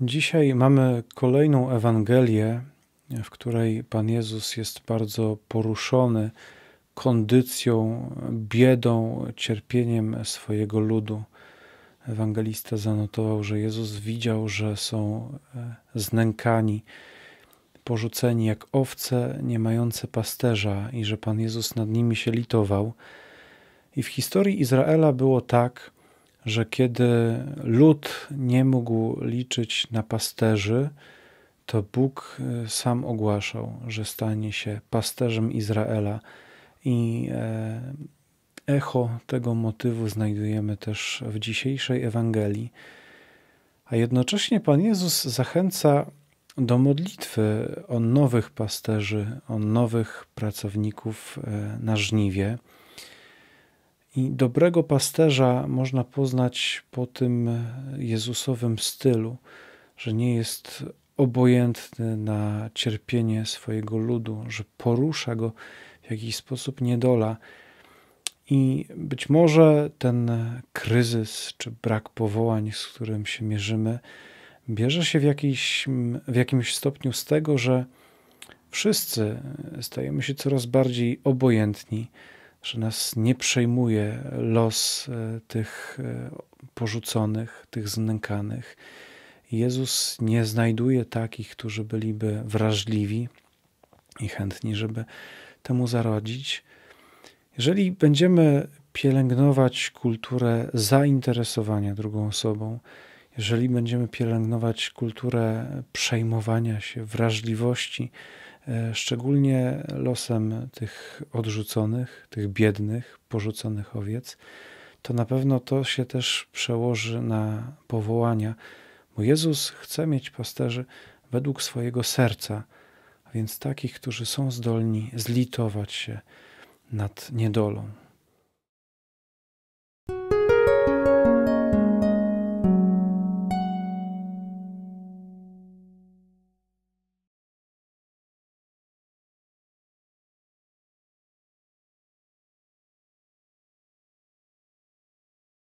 Dzisiaj mamy kolejną Ewangelię, w której Pan Jezus jest bardzo poruszony kondycją, biedą, cierpieniem swojego ludu. Ewangelista zanotował, że Jezus widział, że są e, znękani, porzuceni jak owce nie mające pasterza i że Pan Jezus nad nimi się litował. I w historii Izraela było tak, że kiedy lud nie mógł liczyć na pasterzy, to Bóg e, sam ogłaszał, że stanie się pasterzem Izraela. I e, echo tego motywu znajdujemy też w dzisiejszej Ewangelii. A jednocześnie Pan Jezus zachęca do modlitwy o nowych pasterzy, o nowych pracowników e, na żniwie. I dobrego pasterza można poznać po tym Jezusowym stylu, że nie jest obojętny na cierpienie swojego ludu, że porusza go w jakiś sposób niedola. I być może ten kryzys czy brak powołań, z którym się mierzymy, bierze się w, jakiś, w jakimś stopniu z tego, że wszyscy stajemy się coraz bardziej obojętni że nas nie przejmuje los e, tych e, porzuconych, tych znękanych. Jezus nie znajduje takich, którzy byliby wrażliwi i chętni, żeby temu zarodzić. Jeżeli będziemy pielęgnować kulturę zainteresowania drugą osobą, jeżeli będziemy pielęgnować kulturę przejmowania się, wrażliwości, e, szczególnie losem tych odrzuconych, tych biednych, porzuconych owiec, to na pewno to się też przełoży na powołania, bo Jezus chce mieć pasterzy według swojego serca, a więc takich, którzy są zdolni zlitować się nad niedolą.